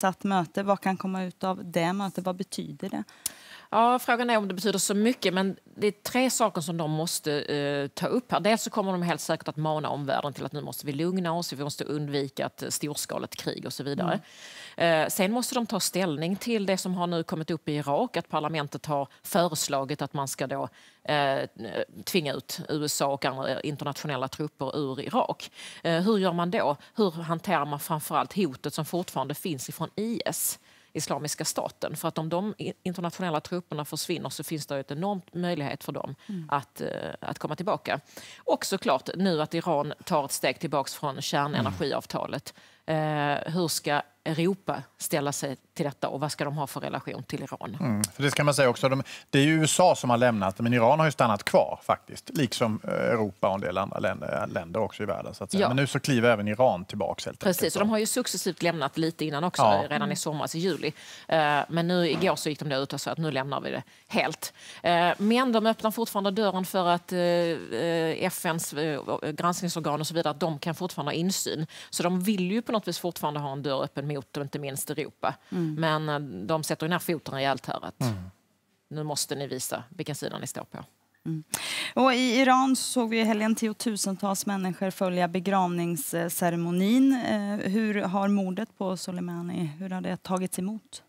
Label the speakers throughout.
Speaker 1: satt möte. Vad kan komma ut av det mötet? Vad betyder det? Ja, frågan är om det betyder så mycket, men det är tre saker som de måste eh, ta upp här. Dels så kommer de helt säkert att mana omvärlden till att nu måste vi lugna oss, vi måste undvika ett storskaligt krig och så vidare. Mm. Eh, sen måste de ta ställning till det som har nu kommit upp i Irak, att parlamentet har föreslagit att man ska då eh, tvinga ut USA och andra internationella trupper ur Irak. Eh, hur gör man då? Hur hanterar man framförallt hotet som fortfarande finns ifrån IS? Islamiska staten. För att om de internationella trupperna försvinner så finns det ett enormt möjlighet för dem mm. att, eh, att komma tillbaka. Och såklart nu att Iran tar ett steg tillbaka från kärnenergiavtalet. Mm. Eh, hur ska Europa ställa sig till detta och vad ska de ha för relation till Iran? Mm, för
Speaker 2: det ska man säga också, de, det är USA som har lämnat men Iran har ju stannat kvar faktiskt, liksom eh, Europa och en del andra länder, eh, länder också i världen. Så att säga. Ja. Men nu så kliver även Iran tillbaka. helt Precis, och de
Speaker 1: har ju successivt lämnat lite innan också, ja. redan i mm. somras, i juli. Eh, men nu igår så gick de ut och sa att nu lämnar vi det helt. Men de öppnar fortfarande dörren för att FNs granskningsorgan och så vidare, de kan fortfarande ha insyn. Så de vill ju på något vis fortfarande ha en dörr öppen mot inte minst Europa. Mm. Men eh, de sätter den här foten rejält här. Att mm. Nu måste ni visa vilken sida ni står på. Mm. Och I Iran såg vi i helgen tiotusentals människor följa begravningsceremonin. Eh, hur har mordet på Soleimani hur har det tagits emot?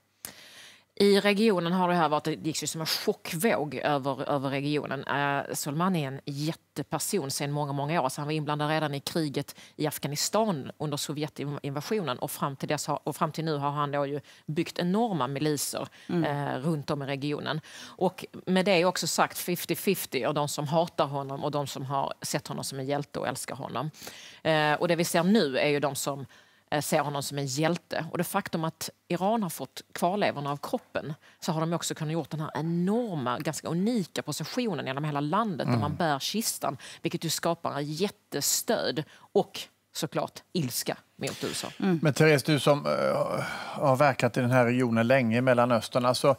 Speaker 1: I regionen har det här varit, det gick som en chockvåg över, över regionen. Eh, Solman är en jätteperson sedan många, många år. Så han var inblandad redan i kriget i Afghanistan under Sovjetinvasionen och fram till, dess, och fram till nu har han då ju byggt enorma miliser mm. eh, runt om i regionen. Och med det är också sagt 50-50 och de som hatar honom och de som har sett honom som en hjälte och älskar honom. Eh, och det vi ser nu är ju de som Eh, ser honom som en hjälte. Och det faktum att Iran har fått kvarlevorna av kroppen så har de också kunnat gjort den här enorma, ganska unika processionen genom hela landet mm. där man bär kistan, vilket ju skapar jättestöd och såklart ilska mot USA.
Speaker 2: Mm. Men Therese, du som uh, har verkat i den här regionen länge, i Mellanöstern, alltså,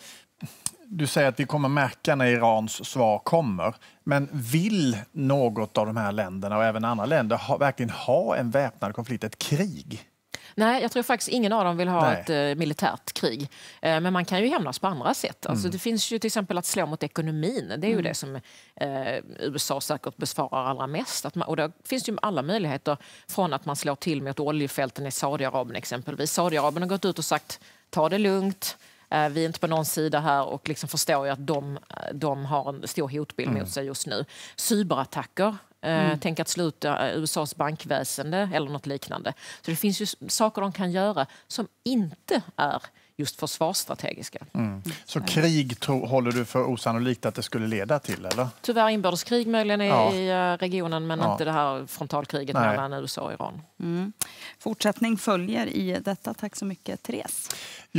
Speaker 2: du säger att vi kommer märka när Irans svar kommer. Men vill något av de här länderna och även andra länder ha, verkligen ha en väpnad konflikt, ett krig?
Speaker 1: Nej, jag tror faktiskt ingen av dem vill ha Nej. ett eh, militärt krig. Eh, men man kan ju hämnas på andra sätt. Alltså, mm. Det finns ju till exempel att slå mot ekonomin. Det är mm. det som eh, USA säkert besvarar allra mest. Att man, och där finns ju alla möjligheter från att man slår till mot oljefälten i Saudiarabien exempelvis. Saudiarabien har gått ut och sagt ta det lugnt. Eh, vi är inte på någon sida här och liksom förstår ju att de, eh, de har en stor hotbild mm. mot sig just nu. Cyberattacker Eh, mm. Tänk att sluta eh, USAs bankväsende eller något liknande. Så det finns ju saker de kan göra som inte är just försvarsstrategiska.
Speaker 2: Mm. mm. Så krig tro, håller du för osannolikt att det skulle leda till? eller?
Speaker 1: Tyvärr inbördeskrig möjligen i, ja. i eh, regionen men ja. inte det här frontalkriget Nej. mellan USA och Iran.
Speaker 2: Mm. Fortsättning följer i detta. Tack så mycket, Therese.
Speaker 1: Ja.